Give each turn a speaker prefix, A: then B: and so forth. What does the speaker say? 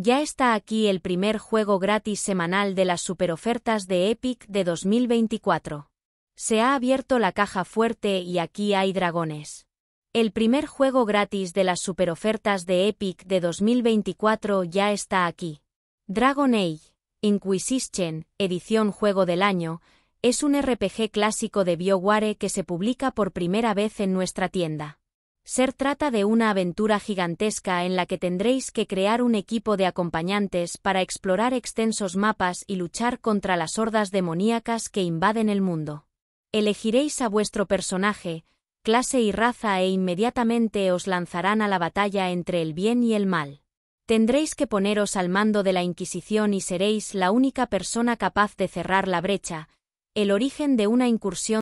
A: Ya está aquí el primer juego gratis semanal de las superofertas de Epic de 2024. Se ha abierto la caja fuerte y aquí hay dragones. El primer juego gratis de las superofertas de Epic de 2024 ya está aquí. Dragon Age, Inquisition, edición Juego del Año, es un RPG clásico de BioWare que se publica por primera vez en nuestra tienda. Ser trata de una aventura gigantesca en la que tendréis que crear un equipo de acompañantes para explorar extensos mapas y luchar contra las hordas demoníacas que invaden el mundo. Elegiréis a vuestro personaje, clase y raza e inmediatamente os lanzarán a la batalla entre el bien y el mal. Tendréis que poneros al mando de la Inquisición y seréis la única persona capaz de cerrar la brecha, el origen de una incursión